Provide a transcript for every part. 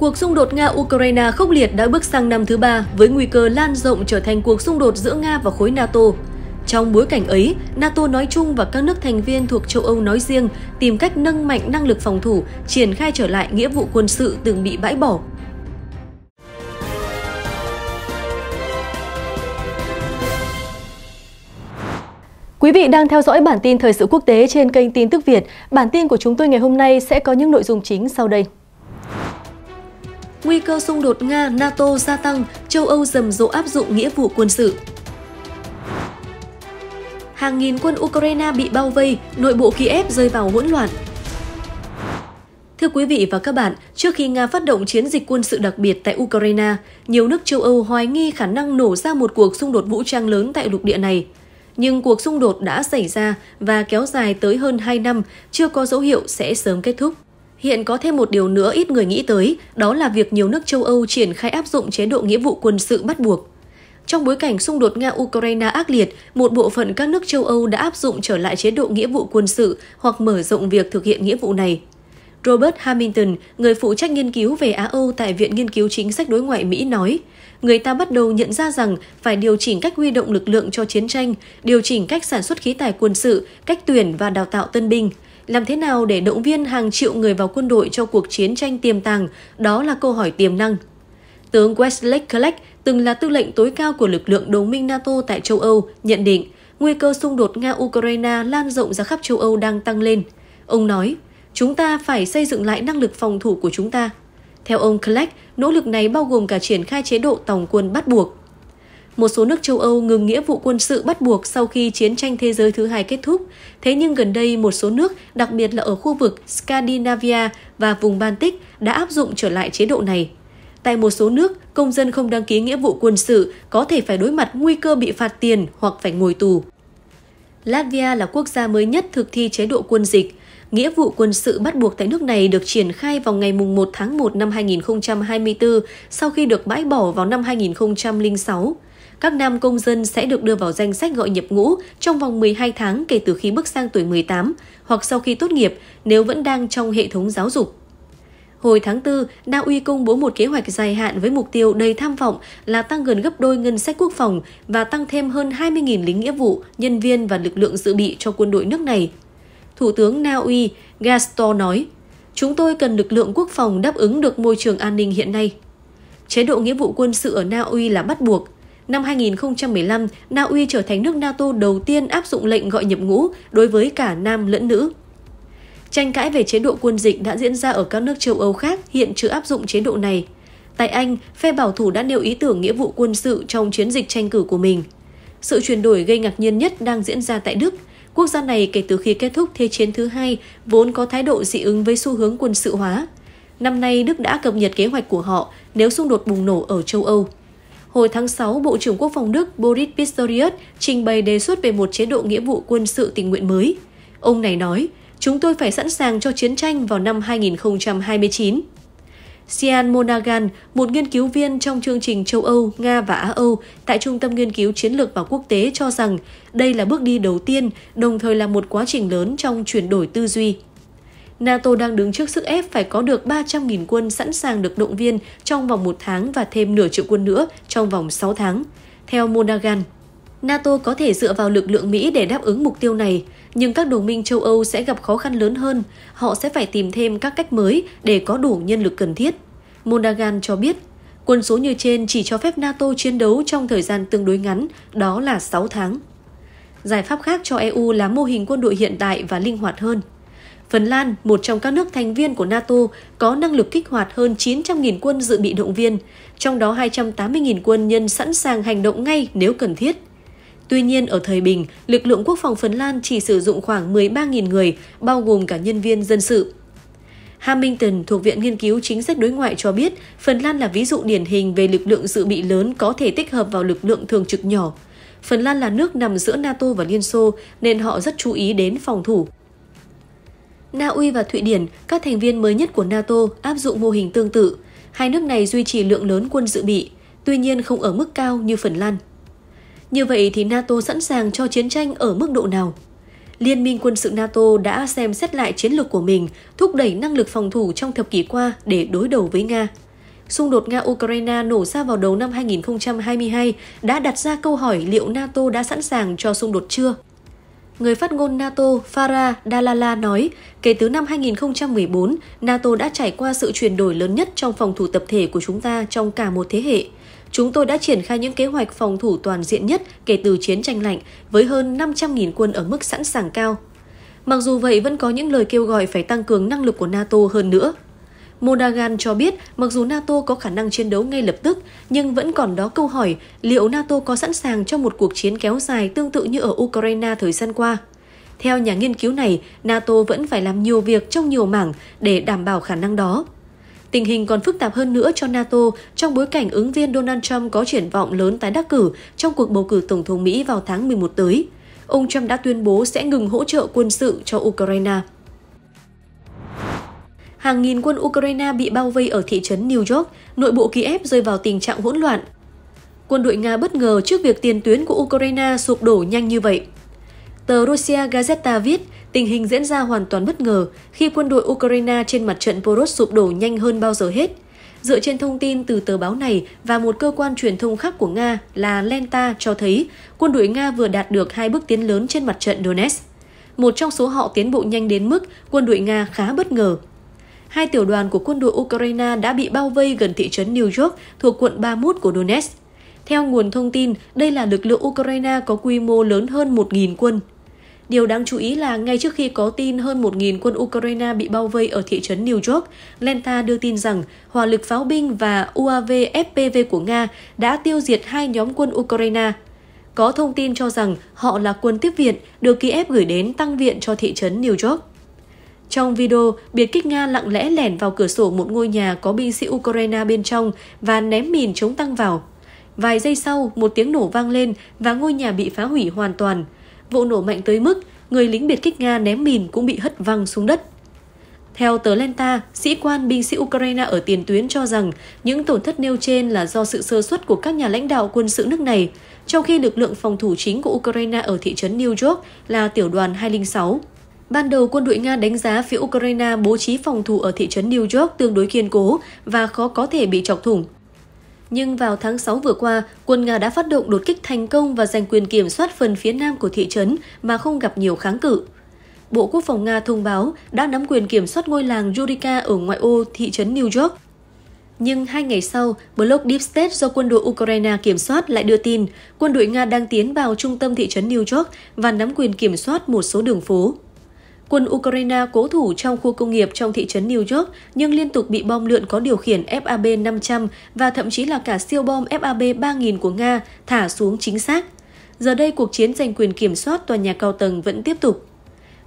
Cuộc xung đột Nga-Ukraine khốc liệt đã bước sang năm thứ ba với nguy cơ lan rộng trở thành cuộc xung đột giữa Nga và khối NATO. Trong bối cảnh ấy, NATO nói chung và các nước thành viên thuộc châu Âu nói riêng tìm cách nâng mạnh năng lực phòng thủ, triển khai trở lại nghĩa vụ quân sự từng bị bãi bỏ Quý vị đang theo dõi bản tin thời sự quốc tế trên kênh tin tức Việt. Bản tin của chúng tôi ngày hôm nay sẽ có những nội dung chính sau đây nguy cơ xung đột Nga-NATO gia tăng, châu Âu rầm rộ áp dụng nghĩa vụ quân sự. Hàng nghìn quân Ukraine bị bao vây, nội bộ Kiev rơi vào hỗn loạn. Thưa quý vị và các bạn, trước khi Nga phát động chiến dịch quân sự đặc biệt tại Ukraine, nhiều nước châu Âu hoài nghi khả năng nổ ra một cuộc xung đột vũ trang lớn tại lục địa này. Nhưng cuộc xung đột đã xảy ra và kéo dài tới hơn 2 năm, chưa có dấu hiệu sẽ sớm kết thúc. Hiện có thêm một điều nữa ít người nghĩ tới, đó là việc nhiều nước châu Âu triển khai áp dụng chế độ nghĩa vụ quân sự bắt buộc. Trong bối cảnh xung đột Nga-Ukraine ác liệt, một bộ phận các nước châu Âu đã áp dụng trở lại chế độ nghĩa vụ quân sự hoặc mở rộng việc thực hiện nghĩa vụ này. Robert Hamilton, người phụ trách nghiên cứu về Á-Âu tại Viện Nghiên cứu Chính sách Đối ngoại Mỹ nói, người ta bắt đầu nhận ra rằng phải điều chỉnh cách huy động lực lượng cho chiến tranh, điều chỉnh cách sản xuất khí tài quân sự, cách tuyển và đào tạo tân binh – làm thế nào để động viên hàng triệu người vào quân đội cho cuộc chiến tranh tiềm tàng, đó là câu hỏi tiềm năng. Tướng Westlake Clark, từng là tư lệnh tối cao của lực lượng đồng minh NATO tại châu Âu, nhận định nguy cơ xung đột Nga-Ukraine lan rộng ra khắp châu Âu đang tăng lên. Ông nói, chúng ta phải xây dựng lại năng lực phòng thủ của chúng ta. Theo ông Clark, nỗ lực này bao gồm cả triển khai chế độ tòng quân bắt buộc một số nước châu Âu ngừng nghĩa vụ quân sự bắt buộc sau khi chiến tranh thế giới thứ hai kết thúc. Thế nhưng gần đây một số nước, đặc biệt là ở khu vực Scandinavia và vùng Baltic đã áp dụng trở lại chế độ này. Tại một số nước, công dân không đăng ký nghĩa vụ quân sự có thể phải đối mặt nguy cơ bị phạt tiền hoặc phải ngồi tù. Latvia là quốc gia mới nhất thực thi chế độ quân dịch. Nghĩa vụ quân sự bắt buộc tại nước này được triển khai vào ngày 1 tháng 1 năm 2024 sau khi được bãi bỏ vào năm 2006 các nam công dân sẽ được đưa vào danh sách gọi nhập ngũ trong vòng 12 tháng kể từ khi bước sang tuổi 18 hoặc sau khi tốt nghiệp nếu vẫn đang trong hệ thống giáo dục. Hồi tháng 4, Na Uy công bố một kế hoạch dài hạn với mục tiêu đầy tham vọng là tăng gần gấp đôi ngân sách quốc phòng và tăng thêm hơn 20.000 lính nghĩa vụ, nhân viên và lực lượng dự bị cho quân đội nước này. Thủ tướng Na Uy Gaston nói, Chúng tôi cần lực lượng quốc phòng đáp ứng được môi trường an ninh hiện nay. Chế độ nghĩa vụ quân sự ở Na Uy là bắt buộc, Năm 2015, Na Uy trở thành nước NATO đầu tiên áp dụng lệnh gọi nhập ngũ đối với cả nam lẫn nữ. Tranh cãi về chế độ quân dịch đã diễn ra ở các nước châu Âu khác hiện chưa áp dụng chế độ này. Tại Anh, phe bảo thủ đã nêu ý tưởng nghĩa vụ quân sự trong chiến dịch tranh cử của mình. Sự chuyển đổi gây ngạc nhiên nhất đang diễn ra tại Đức. Quốc gia này kể từ khi kết thúc Thế chiến thứ hai vốn có thái độ dị ứng với xu hướng quân sự hóa. Năm nay, Đức đã cập nhật kế hoạch của họ nếu xung đột bùng nổ ở châu Âu hồi tháng 6, Bộ trưởng Quốc phòng Đức Boris Pistorius trình bày đề xuất về một chế độ nghĩa vụ quân sự tình nguyện mới. Ông này nói, chúng tôi phải sẵn sàng cho chiến tranh vào năm 2029. Sian Monagan, một nghiên cứu viên trong chương trình châu Âu, Nga và Á Âu tại Trung tâm Nghiên cứu Chiến lược và Quốc tế cho rằng đây là bước đi đầu tiên, đồng thời là một quá trình lớn trong chuyển đổi tư duy. NATO đang đứng trước sức ép phải có được 300.000 quân sẵn sàng được động viên trong vòng một tháng và thêm nửa triệu quân nữa trong vòng 6 tháng. Theo Monaghan, NATO có thể dựa vào lực lượng Mỹ để đáp ứng mục tiêu này, nhưng các đồng minh châu Âu sẽ gặp khó khăn lớn hơn. Họ sẽ phải tìm thêm các cách mới để có đủ nhân lực cần thiết. Monaghan cho biết, quân số như trên chỉ cho phép NATO chiến đấu trong thời gian tương đối ngắn, đó là 6 tháng. Giải pháp khác cho EU là mô hình quân đội hiện đại và linh hoạt hơn. Phần Lan, một trong các nước thành viên của NATO, có năng lực kích hoạt hơn 900.000 quân dự bị động viên, trong đó 280.000 quân nhân sẵn sàng hành động ngay nếu cần thiết. Tuy nhiên, ở thời bình, lực lượng quốc phòng Phần Lan chỉ sử dụng khoảng 13.000 người, bao gồm cả nhân viên dân sự. Hamilton thuộc Viện Nghiên cứu Chính sách Đối ngoại cho biết Phần Lan là ví dụ điển hình về lực lượng dự bị lớn có thể tích hợp vào lực lượng thường trực nhỏ. Phần Lan là nước nằm giữa NATO và Liên Xô nên họ rất chú ý đến phòng thủ. Na Uy và Thụy Điển, các thành viên mới nhất của NATO, áp dụng mô hình tương tự. Hai nước này duy trì lượng lớn quân dự bị, tuy nhiên không ở mức cao như Phần Lan. Như vậy thì NATO sẵn sàng cho chiến tranh ở mức độ nào? Liên minh quân sự NATO đã xem xét lại chiến lược của mình, thúc đẩy năng lực phòng thủ trong thập kỷ qua để đối đầu với Nga. Xung đột Nga-Ukraine nổ ra vào đầu năm 2022 đã đặt ra câu hỏi liệu NATO đã sẵn sàng cho xung đột chưa? người phát ngôn NATO Farah Dalala nói, kể từ năm 2014, NATO đã trải qua sự chuyển đổi lớn nhất trong phòng thủ tập thể của chúng ta trong cả một thế hệ. Chúng tôi đã triển khai những kế hoạch phòng thủ toàn diện nhất kể từ chiến tranh lạnh với hơn 500.000 quân ở mức sẵn sàng cao. Mặc dù vậy vẫn có những lời kêu gọi phải tăng cường năng lực của NATO hơn nữa. Monaghan cho biết mặc dù NATO có khả năng chiến đấu ngay lập tức, nhưng vẫn còn đó câu hỏi liệu NATO có sẵn sàng cho một cuộc chiến kéo dài tương tự như ở Ukraine thời gian qua. Theo nhà nghiên cứu này, NATO vẫn phải làm nhiều việc trong nhiều mảng để đảm bảo khả năng đó. Tình hình còn phức tạp hơn nữa cho NATO trong bối cảnh ứng viên Donald Trump có triển vọng lớn tái đắc cử trong cuộc bầu cử Tổng thống Mỹ vào tháng 11 tới. Ông Trump đã tuyên bố sẽ ngừng hỗ trợ quân sự cho Ukraine hàng nghìn quân Ukraine bị bao vây ở thị trấn New York, nội bộ Kiev rơi vào tình trạng hỗn loạn. Quân đội Nga bất ngờ trước việc tiền tuyến của Ukraine sụp đổ nhanh như vậy. Tờ Russia Gazeta viết, tình hình diễn ra hoàn toàn bất ngờ khi quân đội Ukraine trên mặt trận Poros sụp đổ nhanh hơn bao giờ hết. Dựa trên thông tin từ tờ báo này và một cơ quan truyền thông khác của Nga là Lenta cho thấy quân đội Nga vừa đạt được hai bước tiến lớn trên mặt trận Donetsk. Một trong số họ tiến bộ nhanh đến mức quân đội Nga khá bất ngờ hai tiểu đoàn của quân đội Ukraine đã bị bao vây gần thị trấn New York thuộc quận Bamut của Donetsk. Theo nguồn thông tin, đây là lực lượng Ukraine có quy mô lớn hơn 1.000 quân. Điều đáng chú ý là ngay trước khi có tin hơn 1.000 quân Ukraine bị bao vây ở thị trấn New York, Lenta đưa tin rằng hỏa lực pháo binh và UAV FPV của Nga đã tiêu diệt hai nhóm quân Ukraine. Có thông tin cho rằng họ là quân tiếp viện được Kiev gửi đến tăng viện cho thị trấn New York. Trong video, biệt kích Nga lặng lẽ lẻn vào cửa sổ một ngôi nhà có binh sĩ Ukraine bên trong và ném mìn chống tăng vào. Vài giây sau, một tiếng nổ vang lên và ngôi nhà bị phá hủy hoàn toàn. Vụ nổ mạnh tới mức người lính biệt kích Nga ném mìn cũng bị hất văng xuống đất. Theo tờ Lenta, sĩ quan binh sĩ Ukraine ở tiền tuyến cho rằng những tổn thất nêu trên là do sự sơ suất của các nhà lãnh đạo quân sự nước này, trong khi lực lượng phòng thủ chính của Ukraine ở thị trấn New York là tiểu đoàn 206. Ban đầu, quân đội Nga đánh giá phía Ukraine bố trí phòng thủ ở thị trấn New York tương đối kiên cố và khó có thể bị chọc thủng. Nhưng vào tháng 6 vừa qua, quân Nga đã phát động đột kích thành công và giành quyền kiểm soát phần phía nam của thị trấn mà không gặp nhiều kháng cự. Bộ Quốc phòng Nga thông báo đã nắm quyền kiểm soát ngôi làng Yurika ở ngoại ô thị trấn New York. Nhưng hai ngày sau, blog Deep State do quân đội Ukraine kiểm soát lại đưa tin quân đội Nga đang tiến vào trung tâm thị trấn New York và nắm quyền kiểm soát một số đường phố. Quân Ukraine cố thủ trong khu công nghiệp trong thị trấn New York nhưng liên tục bị bom lượn có điều khiển FAB 500 và thậm chí là cả siêu bom FAB 3000 của Nga thả xuống chính xác. Giờ đây cuộc chiến giành quyền kiểm soát tòa nhà cao tầng vẫn tiếp tục.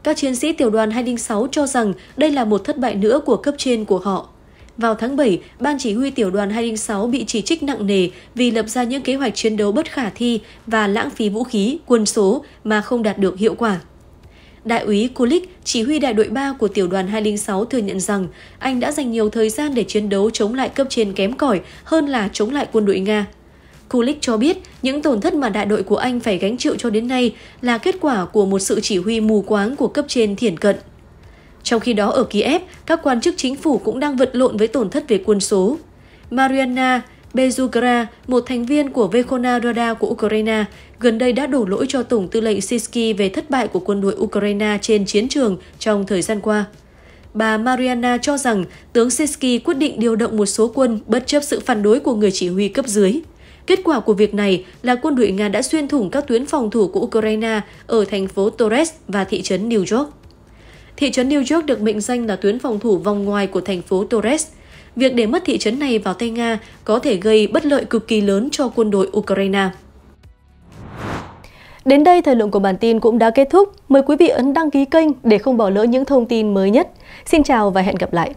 Các chiến sĩ tiểu đoàn 206 cho rằng đây là một thất bại nữa của cấp trên của họ. Vào tháng 7, Ban chỉ huy tiểu đoàn 206 bị chỉ trích nặng nề vì lập ra những kế hoạch chiến đấu bất khả thi và lãng phí vũ khí, quân số mà không đạt được hiệu quả. Đại úy Kulik, chỉ huy đại đội 3 của tiểu đoàn 206 thừa nhận rằng anh đã dành nhiều thời gian để chiến đấu chống lại cấp trên kém cỏi hơn là chống lại quân đội Nga. Kulik cho biết những tổn thất mà đại đội của anh phải gánh chịu cho đến nay là kết quả của một sự chỉ huy mù quáng của cấp trên thiển cận. Trong khi đó ở Kiev, các quan chức chính phủ cũng đang vật lộn với tổn thất về quân số. Mariana Bezugra, một thành viên của Vekhona Rada của Ukraine, gần đây đã đổ lỗi cho Tổng tư lệnh Sisky về thất bại của quân đội Ukraine trên chiến trường trong thời gian qua. Bà Mariana cho rằng tướng Sisky quyết định điều động một số quân bất chấp sự phản đối của người chỉ huy cấp dưới. Kết quả của việc này là quân đội Nga đã xuyên thủng các tuyến phòng thủ của Ukraine ở thành phố Torres và thị trấn New York. Thị trấn New York được mệnh danh là tuyến phòng thủ vòng ngoài của thành phố Torres – việc để mất thị trấn này vào tay Nga có thể gây bất lợi cực kỳ lớn cho quân đội Ukraine. Đến đây, thời lượng của bản tin cũng đã kết thúc. Mời quý vị ấn đăng ký kênh để không bỏ lỡ những thông tin mới nhất. Xin chào và hẹn gặp lại!